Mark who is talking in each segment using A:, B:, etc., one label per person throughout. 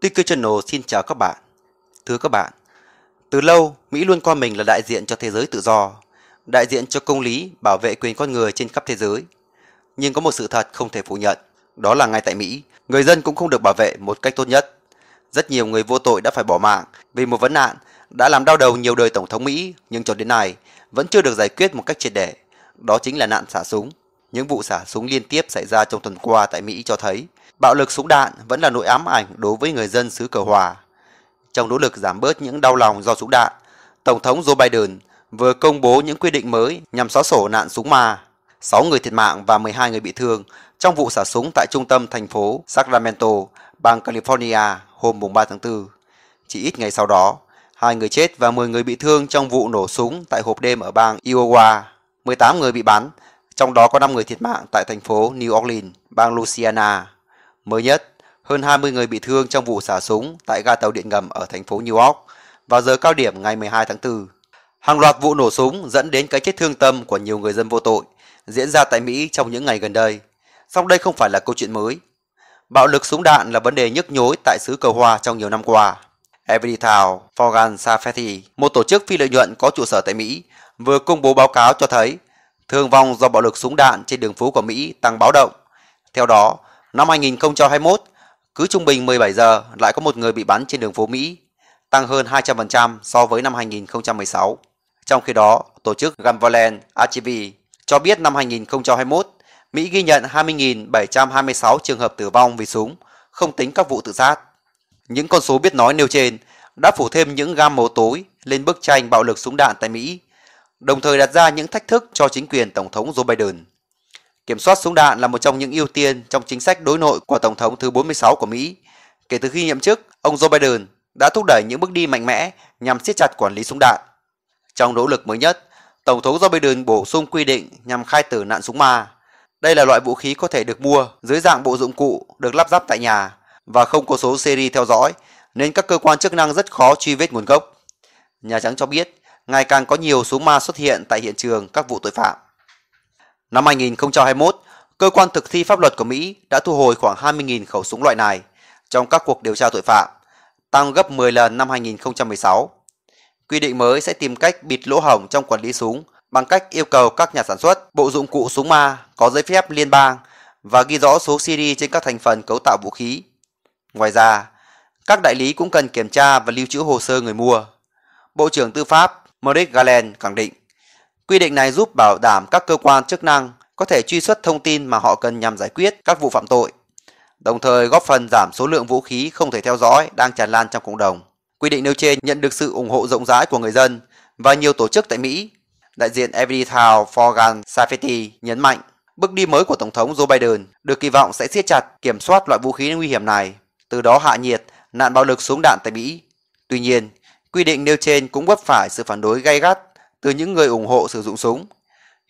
A: Tiki Channel xin chào các bạn. Thưa các bạn, từ lâu Mỹ luôn coi mình là đại diện cho thế giới tự do, đại diện cho công lý, bảo vệ quyền con người trên khắp thế giới. Nhưng có một sự thật không thể phủ nhận, đó là ngay tại Mỹ, người dân cũng không được bảo vệ một cách tốt nhất. Rất nhiều người vô tội đã phải bỏ mạng vì một vấn nạn đã làm đau đầu nhiều đời Tổng thống Mỹ nhưng cho đến nay vẫn chưa được giải quyết một cách triệt để. Đó chính là nạn xả súng. Những vụ xả súng liên tiếp xảy ra trong tuần qua tại Mỹ cho thấy bạo lực súng đạn vẫn là nỗi ám ảnh đối với người dân xứ cờ hòa. Trong nỗ lực giảm bớt những đau lòng do súng đạn, Tổng thống Joe Biden vừa công bố những quy định mới nhằm xóa sổ nạn súng ma. 6 người thiệt mạng và 12 người bị thương trong vụ xả súng tại trung tâm thành phố Sacramento, bang California hôm 3 tháng 4. Chỉ ít ngày sau đó, hai người chết và 10 người bị thương trong vụ nổ súng tại hộp đêm ở bang Iowa. 18 người bị bắn, trong đó có 5 người thiệt mạng tại thành phố New Orleans, bang Louisiana. Mới nhất, hơn 20 người bị thương trong vụ xả súng tại ga tàu điện ngầm ở thành phố New York vào giờ cao điểm ngày 12 tháng 4. Hàng loạt vụ nổ súng dẫn đến cái chết thương tâm của nhiều người dân vô tội diễn ra tại Mỹ trong những ngày gần đây. Song đây không phải là câu chuyện mới. Bạo lực súng đạn là vấn đề nhức nhối tại xứ cờ Hoa trong nhiều năm qua. Everytown Forgan Safety, một tổ chức phi lợi nhuận có trụ sở tại Mỹ, vừa công bố báo cáo cho thấy thương vong do bạo lực súng đạn trên đường phố của Mỹ tăng báo động. Theo đó, Năm 2021, cứ trung bình 17 giờ lại có một người bị bắn trên đường phố Mỹ, tăng hơn 200% so với năm 2016. Trong khi đó, tổ chức Gunvalent HIV cho biết năm 2021, Mỹ ghi nhận 20.726 trường hợp tử vong vì súng, không tính các vụ tự sát. Những con số biết nói nêu trên đã phủ thêm những gam màu tối lên bức tranh bạo lực súng đạn tại Mỹ, đồng thời đặt ra những thách thức cho chính quyền Tổng thống Joe Biden. Kiểm soát súng đạn là một trong những ưu tiên trong chính sách đối nội của Tổng thống thứ 46 của Mỹ. Kể từ khi nhậm chức, ông Joe Biden đã thúc đẩy những bước đi mạnh mẽ nhằm siết chặt quản lý súng đạn. Trong nỗ lực mới nhất, Tổng thống Joe Biden bổ sung quy định nhằm khai tử nạn súng ma. Đây là loại vũ khí có thể được mua dưới dạng bộ dụng cụ được lắp ráp tại nhà và không có số seri theo dõi, nên các cơ quan chức năng rất khó truy vết nguồn gốc. Nhà Trắng cho biết, ngày càng có nhiều súng ma xuất hiện tại hiện trường các vụ tội phạm. Năm 2021, cơ quan thực thi pháp luật của Mỹ đã thu hồi khoảng 20.000 khẩu súng loại này trong các cuộc điều tra tội phạm, tăng gấp 10 lần năm 2016. Quy định mới sẽ tìm cách bịt lỗ hỏng trong quản lý súng bằng cách yêu cầu các nhà sản xuất bộ dụng cụ súng ma có giấy phép liên bang và ghi rõ số series trên các thành phần cấu tạo vũ khí. Ngoài ra, các đại lý cũng cần kiểm tra và lưu trữ hồ sơ người mua. Bộ trưởng Tư pháp Merrick Garland khẳng định Quy định này giúp bảo đảm các cơ quan chức năng có thể truy xuất thông tin mà họ cần nhằm giải quyết các vụ phạm tội, đồng thời góp phần giảm số lượng vũ khí không thể theo dõi đang tràn lan trong cộng đồng. Quy định nêu trên nhận được sự ủng hộ rộng rãi của người dân và nhiều tổ chức tại Mỹ. Đại diện Everytown for Gun Safety nhấn mạnh, bước đi mới của Tổng thống Joe Biden được kỳ vọng sẽ siết chặt kiểm soát loại vũ khí nguy hiểm này, từ đó hạ nhiệt nạn bạo lực súng đạn tại Mỹ. Tuy nhiên, quy định nêu trên cũng vấp phải sự phản đối gay gắt từ những người ủng hộ sử dụng súng.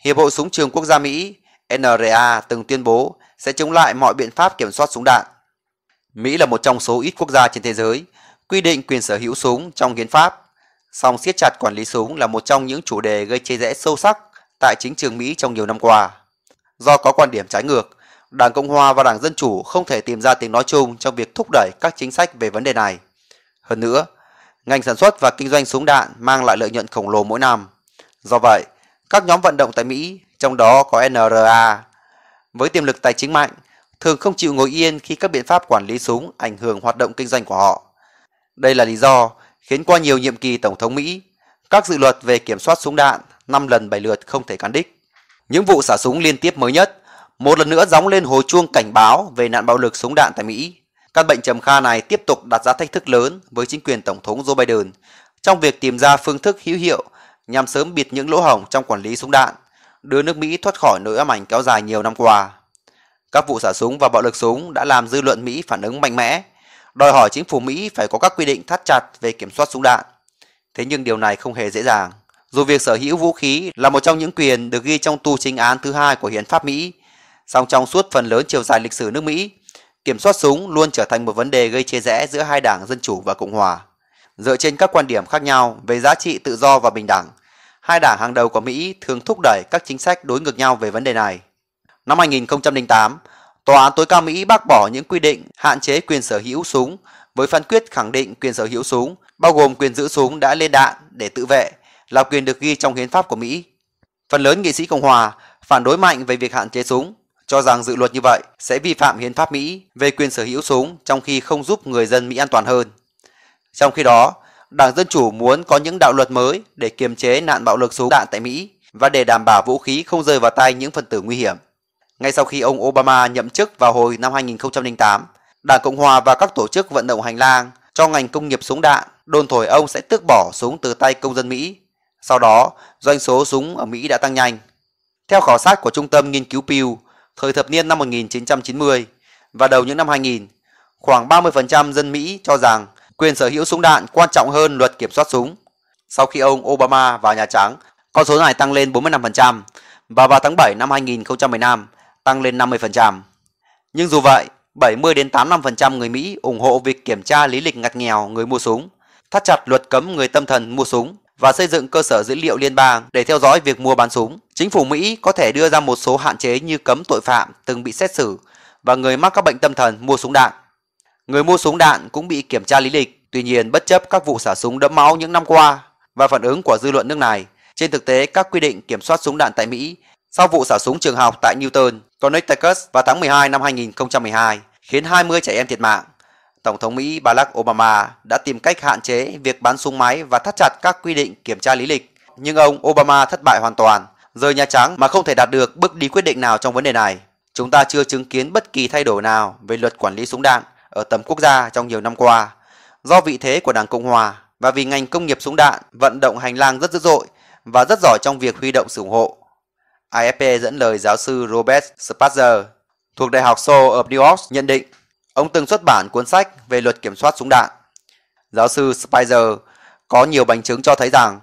A: Hiệp hội Súng trường Quốc gia Mỹ NRA từng tuyên bố sẽ chống lại mọi biện pháp kiểm soát súng đạn. Mỹ là một trong số ít quốc gia trên thế giới quy định quyền sở hữu súng trong hiến pháp, song siết chặt quản lý súng là một trong những chủ đề gây chia rẽ sâu sắc tại chính trường Mỹ trong nhiều năm qua. Do có quan điểm trái ngược, Đảng Cộng hòa và Đảng Dân chủ không thể tìm ra tiếng nói chung trong việc thúc đẩy các chính sách về vấn đề này. Hơn nữa, ngành sản xuất và kinh doanh súng đạn mang lại lợi nhuận khổng lồ mỗi năm. Do vậy, các nhóm vận động tại Mỹ, trong đó có NRA, với tiềm lực tài chính mạnh, thường không chịu ngồi yên khi các biện pháp quản lý súng ảnh hưởng hoạt động kinh doanh của họ. Đây là lý do khiến qua nhiều nhiệm kỳ Tổng thống Mỹ, các dự luật về kiểm soát súng đạn 5 lần 7 lượt không thể cán đích. Những vụ xả súng liên tiếp mới nhất một lần nữa gióng lên hồi chuông cảnh báo về nạn bạo lực súng đạn tại Mỹ. Căn bệnh trầm kha này tiếp tục đặt ra thách thức lớn với chính quyền Tổng thống Joe Biden trong việc tìm ra phương thức hữu hiệu nhằm sớm bịt những lỗ hổng trong quản lý súng đạn, đưa nước Mỹ thoát khỏi nỗi ám ảnh kéo dài nhiều năm qua. Các vụ xả súng và bạo lực súng đã làm dư luận Mỹ phản ứng mạnh mẽ, đòi hỏi chính phủ Mỹ phải có các quy định thắt chặt về kiểm soát súng đạn. Thế nhưng điều này không hề dễ dàng. Dù việc sở hữu vũ khí là một trong những quyền được ghi trong tu chính án thứ hai của hiến pháp Mỹ, song trong suốt phần lớn chiều dài lịch sử nước Mỹ, kiểm soát súng luôn trở thành một vấn đề gây chia rẽ giữa hai đảng Dân chủ và Cộng hòa. Dựa trên các quan điểm khác nhau về giá trị tự do và bình đẳng, hai đảng hàng đầu của Mỹ thường thúc đẩy các chính sách đối ngược nhau về vấn đề này. Năm 2008, Tòa án tối cao Mỹ bác bỏ những quy định hạn chế quyền sở hữu súng với phán quyết khẳng định quyền sở hữu súng, bao gồm quyền giữ súng đã lên đạn để tự vệ, là quyền được ghi trong hiến pháp của Mỹ. Phần lớn nghị sĩ Cộng hòa phản đối mạnh về việc hạn chế súng, cho rằng dự luật như vậy sẽ vi phạm hiến pháp Mỹ về quyền sở hữu súng trong khi không giúp người dân Mỹ an toàn hơn. Trong khi đó, Đảng Dân Chủ muốn có những đạo luật mới để kiềm chế nạn bạo lực súng đạn tại Mỹ và để đảm bảo vũ khí không rơi vào tay những phần tử nguy hiểm. Ngay sau khi ông Obama nhậm chức vào hồi năm 2008, Đảng Cộng Hòa và các tổ chức vận động hành lang cho ngành công nghiệp súng đạn đồn thổi ông sẽ tước bỏ súng từ tay công dân Mỹ. Sau đó, doanh số súng ở Mỹ đã tăng nhanh. Theo khảo sát của Trung tâm Nghiên cứu Pew, thời thập niên năm 1990 và đầu những năm 2000, khoảng 30% dân Mỹ cho rằng quyền sở hữu súng đạn quan trọng hơn luật kiểm soát súng. Sau khi ông Obama vào Nhà Trắng, con số này tăng lên 45% và vào tháng 7 năm 2015 tăng lên 50%. Nhưng dù vậy, 70 đến 85% người Mỹ ủng hộ việc kiểm tra lý lịch ngặt nghèo người mua súng, thắt chặt luật cấm người tâm thần mua súng và xây dựng cơ sở dữ liệu liên bang để theo dõi việc mua bán súng. Chính phủ Mỹ có thể đưa ra một số hạn chế như cấm tội phạm từng bị xét xử và người mắc các bệnh tâm thần mua súng đạn. Người mua súng đạn cũng bị kiểm tra lý lịch. Tuy nhiên, bất chấp các vụ xả súng đẫm máu những năm qua và phản ứng của dư luận nước này, trên thực tế các quy định kiểm soát súng đạn tại Mỹ sau vụ xả súng trường học tại Newton, Connecticut vào tháng 12 năm 2012 khiến 20 trẻ em thiệt mạng. Tổng thống Mỹ Barack Obama đã tìm cách hạn chế việc bán súng máy và thắt chặt các quy định kiểm tra lý lịch, nhưng ông Obama thất bại hoàn toàn, rời Nhà Trắng mà không thể đạt được bước đi quyết định nào trong vấn đề này. Chúng ta chưa chứng kiến bất kỳ thay đổi nào về luật quản lý súng đạn ở tầm quốc gia trong nhiều năm qua. Do vị thế của Đảng Cộng Hòa và vì ngành công nghiệp súng đạn vận động hành lang rất dữ dội và rất giỏi trong việc huy động sự ủng hộ. AFP dẫn lời giáo sư Robert Spatzer thuộc Đại học Seoul ở New York nhận định ông từng xuất bản cuốn sách về luật kiểm soát súng đạn. Giáo sư Spitzer có nhiều bằng chứng cho thấy rằng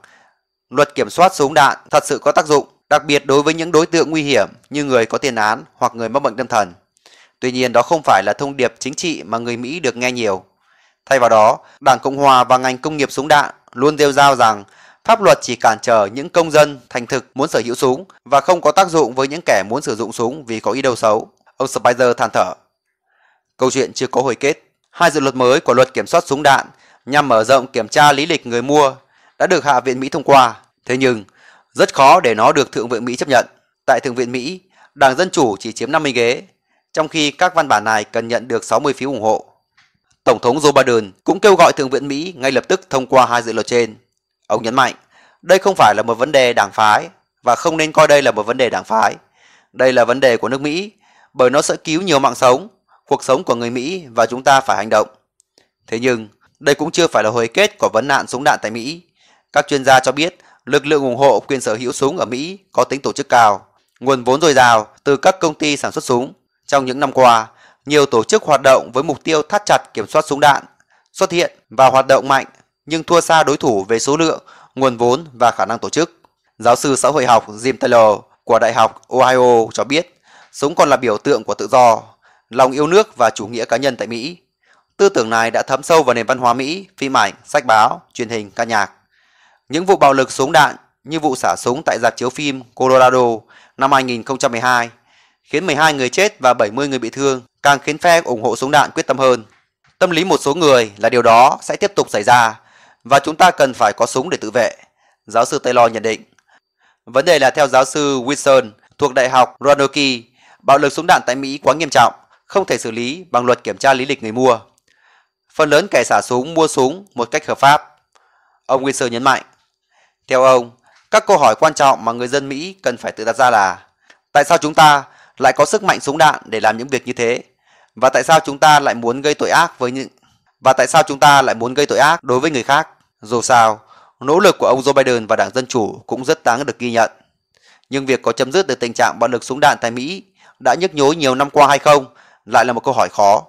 A: luật kiểm soát súng đạn thật sự có tác dụng, đặc biệt đối với những đối tượng nguy hiểm như người có tiền án hoặc người mắc bệnh tâm thần. Tuy nhiên đó không phải là thông điệp chính trị mà người Mỹ được nghe nhiều. Thay vào đó, Đảng Cộng Hòa và ngành công nghiệp súng đạn luôn rêu rao rằng pháp luật chỉ cản trở những công dân thành thực muốn sở hữu súng và không có tác dụng với những kẻ muốn sử dụng súng vì có ý đồ xấu. Ông Spicer than thở. Câu chuyện chưa có hồi kết. Hai dự luật mới của luật kiểm soát súng đạn nhằm mở rộng kiểm tra lý lịch người mua đã được Hạ viện Mỹ thông qua. Thế nhưng, rất khó để nó được Thượng viện Mỹ chấp nhận. Tại Thượng viện Mỹ, Đảng Dân Chủ chỉ chiếm 50 ghế, trong khi các văn bản này cần nhận được 60 phiếu ủng hộ. Tổng thống Joe Biden cũng kêu gọi Thượng viện Mỹ ngay lập tức thông qua hai dự luật trên. Ông nhấn mạnh, đây không phải là một vấn đề đảng phái và không nên coi đây là một vấn đề đảng phái. Đây là vấn đề của nước Mỹ bởi nó sẽ cứu nhiều mạng sống, cuộc sống của người Mỹ và chúng ta phải hành động. Thế nhưng, đây cũng chưa phải là hồi kết của vấn nạn súng đạn tại Mỹ. Các chuyên gia cho biết lực lượng ủng hộ quyền sở hữu súng ở Mỹ có tính tổ chức cao, nguồn vốn dồi dào từ các công ty sản xuất súng trong những năm qua, nhiều tổ chức hoạt động với mục tiêu thắt chặt kiểm soát súng đạn xuất hiện và hoạt động mạnh nhưng thua xa đối thủ về số lượng, nguồn vốn và khả năng tổ chức. Giáo sư xã hội học Jim Taylor của Đại học Ohio cho biết, súng còn là biểu tượng của tự do, lòng yêu nước và chủ nghĩa cá nhân tại Mỹ. Tư tưởng này đã thấm sâu vào nền văn hóa Mỹ, phim ảnh, sách báo, truyền hình, ca nhạc. Những vụ bạo lực súng đạn như vụ xả súng tại dạp chiếu phim Colorado năm 2012 khiến 12 người chết và 70 người bị thương, càng khiến phe ủng hộ súng đạn quyết tâm hơn. Tâm lý một số người là điều đó sẽ tiếp tục xảy ra và chúng ta cần phải có súng để tự vệ, giáo sư Taylor nhận định. Vấn đề là theo giáo sư Wilson thuộc Đại học Roanoke, bạo lực súng đạn tại Mỹ quá nghiêm trọng, không thể xử lý bằng luật kiểm tra lý lịch người mua. Phần lớn kẻ xả súng mua súng một cách hợp pháp. Ông Wilson nhấn mạnh. Theo ông, các câu hỏi quan trọng mà người dân Mỹ cần phải tự đặt ra là tại sao chúng ta lại có sức mạnh súng đạn để làm những việc như thế và tại sao chúng ta lại muốn gây tội ác với những và tại sao chúng ta lại muốn gây tội ác đối với người khác dù sao nỗ lực của ông Joe Biden và Đảng Dân Chủ cũng rất đáng được ghi nhận nhưng việc có chấm dứt được tình trạng bạo lực súng đạn tại Mỹ đã nhức nhối nhiều năm qua hay không lại là một câu hỏi khó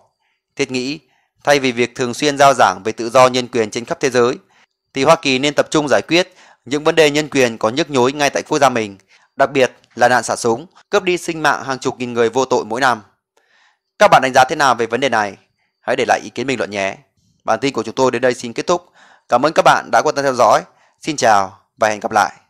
A: thiết nghĩ thay vì việc thường xuyên giao giảng về tự do nhân quyền trên khắp thế giới thì Hoa Kỳ nên tập trung giải quyết những vấn đề nhân quyền có nhức nhối ngay tại quốc gia mình đặc biệt là nạn xả súng, cướp đi sinh mạng hàng chục nghìn người vô tội mỗi năm. Các bạn đánh giá thế nào về vấn đề này? Hãy để lại ý kiến bình luận nhé. Bản tin của chúng tôi đến đây xin kết thúc. Cảm ơn các bạn đã quan tâm theo dõi. Xin chào và hẹn gặp lại.